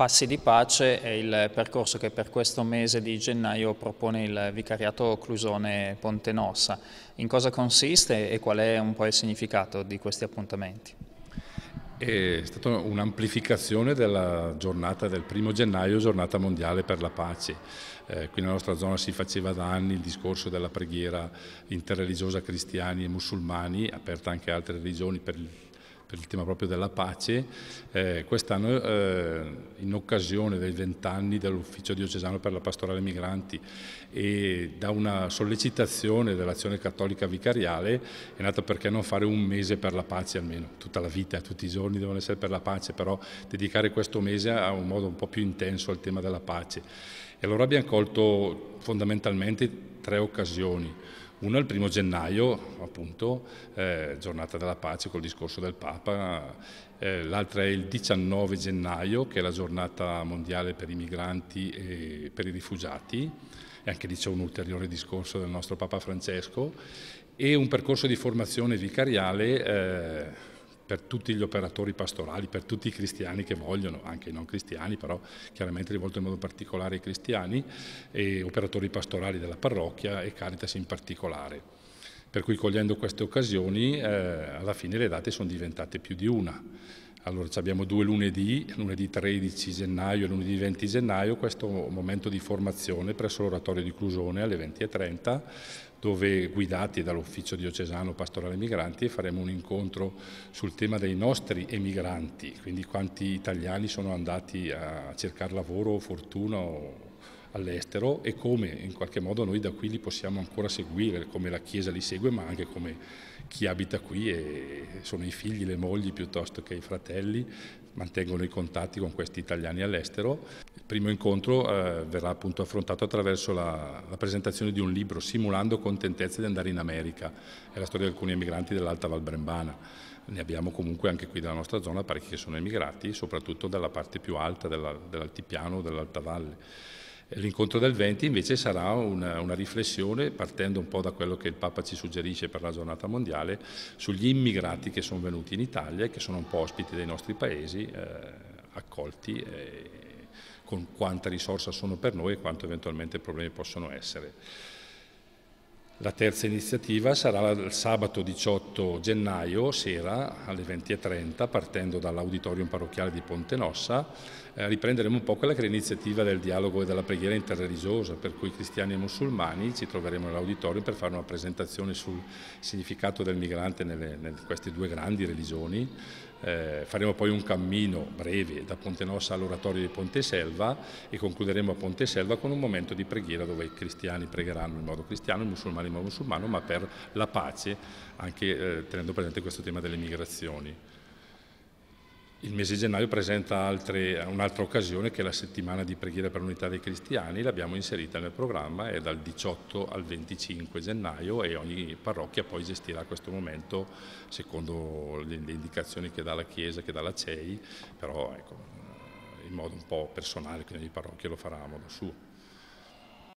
Passi di Pace è il percorso che per questo mese di gennaio propone il Vicariato Clusone Ponte Nossa. In cosa consiste e qual è un po' il significato di questi appuntamenti? È stata un'amplificazione della giornata del primo gennaio, giornata mondiale per la pace. Eh, qui nella nostra zona si faceva da anni il discorso della preghiera interreligiosa cristiani e musulmani, aperta anche a altre religioni per il per il tema proprio della pace, eh, quest'anno eh, in occasione dei vent'anni dell'Ufficio diocesano per la pastorale migranti e da una sollecitazione dell'azione cattolica vicariale è nata perché non fare un mese per la pace almeno, tutta la vita, tutti i giorni devono essere per la pace, però dedicare questo mese a un modo un po' più intenso al tema della pace. E allora abbiamo colto fondamentalmente tre occasioni. Uno è il primo gennaio, appunto, eh, giornata della pace col discorso del Papa, eh, l'altra è il 19 gennaio che è la giornata mondiale per i migranti e per i rifugiati, e anche lì c'è un ulteriore discorso del nostro Papa Francesco, e un percorso di formazione vicariale. Eh, per tutti gli operatori pastorali, per tutti i cristiani che vogliono, anche i non cristiani, però chiaramente rivolto in modo particolare ai cristiani, e operatori pastorali della parrocchia e Caritas in particolare. Per cui cogliendo queste occasioni eh, alla fine le date sono diventate più di una allora abbiamo due lunedì, lunedì 13 gennaio e lunedì 20 gennaio, questo momento di formazione presso l'oratorio di Clusone alle 20.30 dove guidati dall'ufficio diocesano pastorale migranti faremo un incontro sul tema dei nostri emigranti, quindi quanti italiani sono andati a cercare lavoro o fortuna o all'estero e come in qualche modo noi da qui li possiamo ancora seguire, come la Chiesa li segue, ma anche come chi abita qui e sono i figli, le mogli piuttosto che i fratelli, mantengono i contatti con questi italiani all'estero. Il primo incontro eh, verrà appunto affrontato attraverso la, la presentazione di un libro, Simulando contentezza di andare in America, è la storia di alcuni emigranti dell'Alta Val Brembana ne abbiamo comunque anche qui dalla nostra zona parecchi che sono emigrati, soprattutto dalla parte più alta dell'altipiano, dell'alta valle. L'incontro del 20 invece sarà una, una, riflessione, partendo un po' da quello che il Papa ci suggerisce per la giornata mondiale, sugli immigrati che sono venuti in Italia e che sono un po' ospiti dei nostri paesi, eh, accolti, eh, con quanta risorsa sono per noi e quanto eventualmente problemi possono essere. La terza iniziativa sarà il sabato 18 gennaio sera alle 20.30 partendo dall'auditorium parrocchiale di Ponte Nossa. Eh, riprenderemo un po' quella che è l'iniziativa del dialogo e della preghiera interreligiosa per cui cristiani e musulmani ci troveremo nell'auditorium per fare una presentazione sul significato del migrante nelle, in queste due grandi religioni eh, faremo poi un cammino breve da Ponte Nossa all'oratorio di Ponte Selva e concluderemo a Ponte Selva con un momento di preghiera dove i cristiani pregheranno in modo cristiano, i musulmani in modo musulmano, ma per la pace, anche eh, tenendo presente questo tema delle migrazioni. Il mese di gennaio presenta un'altra occasione che è la settimana di preghiera per l'unità dei cristiani, l'abbiamo inserita nel programma, è dal 18 al 25 gennaio e ogni parrocchia poi gestirà questo momento secondo le, le indicazioni che dà la Chiesa, che dà la CEI, però ecco, in modo un po' personale, quindi ogni parrocchia lo farà a modo suo.